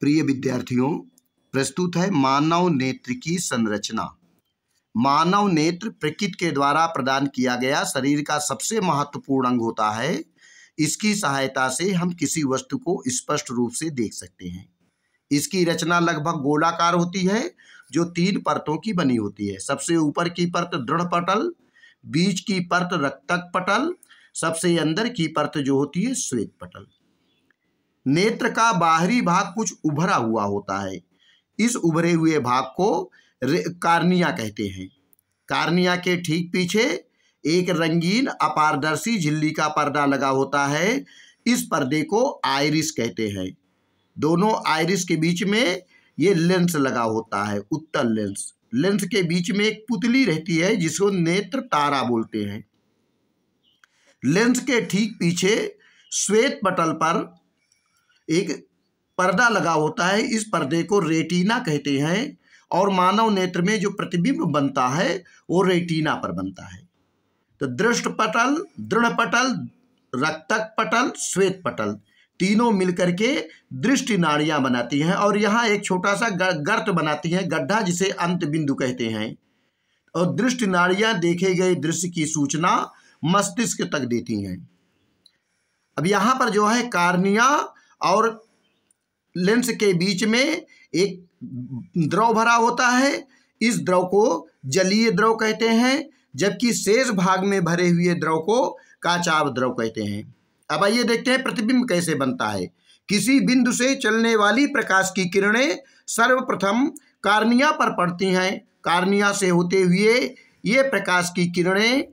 प्रिय विद्यार्थियों प्रस्तुत है मानव नेत्र की संरचना मानव नेत्र प्रकृति के द्वारा प्रदान किया गया शरीर का सबसे महत्वपूर्ण अंग होता है इसकी सहायता से हम किसी वस्तु को स्पष्ट रूप से देख सकते हैं इसकी रचना लगभग गोलाकार होती है जो तीन परतों की बनी होती है सबसे ऊपर की परत दृढ़ पटल बीच की परत रक्तक पटल सबसे अंदर की परत जो होती है श्वेत पटल नेत्र का बाहरी भाग कुछ उभरा हुआ होता है इस उभरे हुए भाग को कार्निया कहते हैं कार्निया के ठीक पीछे एक रंगीन अपारदर्शी झिल्ली का पर्दा लगा होता है इस पर्दे को आयरिस कहते हैं दोनों आयरिस के बीच में ये लेंस लगा होता है उत्तर लेंस लेंस के बीच में एक पुतली रहती है जिसको नेत्र तारा बोलते हैं लेंस के ठीक पीछे श्वेत पटल पर एक पर्दा लगा होता है इस पर्दे को रेटिना कहते हैं और मानव नेत्र में जो प्रतिबिंब बनता है वो रेटिना पर बनता है तो दृष्ट पटल दृढ़ पटल रक्तक पटल श्वेत पटल तीनों मिलकर के दृष्टि नाड़ियां बनाती हैं और यहाँ एक छोटा सा गर्त बनाती हैं गड्ढा जिसे अंत बिंदु कहते हैं और दृष्टि नाड़ियाँ देखे गए दृश्य की सूचना मस्तिष्क तक देती हैं अब यहाँ पर जो है कार्निया और लेंस के बीच में एक द्रव भरा होता है इस द्रव को जलीय द्रव कहते हैं जबकि शेष भाग में भरे हुए द्रव को काचाव द्रव कहते हैं अब आइए देखते हैं प्रतिबिंब कैसे बनता है किसी बिंदु से चलने वाली प्रकाश की किरणें सर्वप्रथम कार्निया पर पड़ती हैं कार्निया से होते हुए ये प्रकाश की किरणें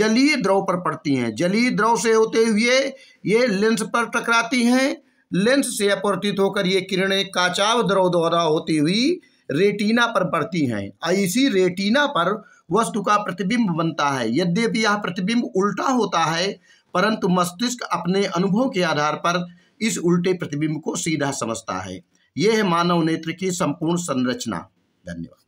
जलीय द्रव पर पड़ती हैं जलीय द्रव से होते हुए ये लेंस पर टकराती हैं लेंस से अपवर्तित होकर ये किरणें काचाव द्रव द्वारा होती हुई रेटिना पर पड़ती हैं इसी रेटिना पर वस्तु का प्रतिबिंब बनता है यद्यपि यह प्रतिबिंब उल्टा होता है परंतु मस्तिष्क अपने अनुभव के आधार पर इस उल्टे प्रतिबिंब को सीधा समझता है यह है मानव नेत्र की संपूर्ण संरचना धन्यवाद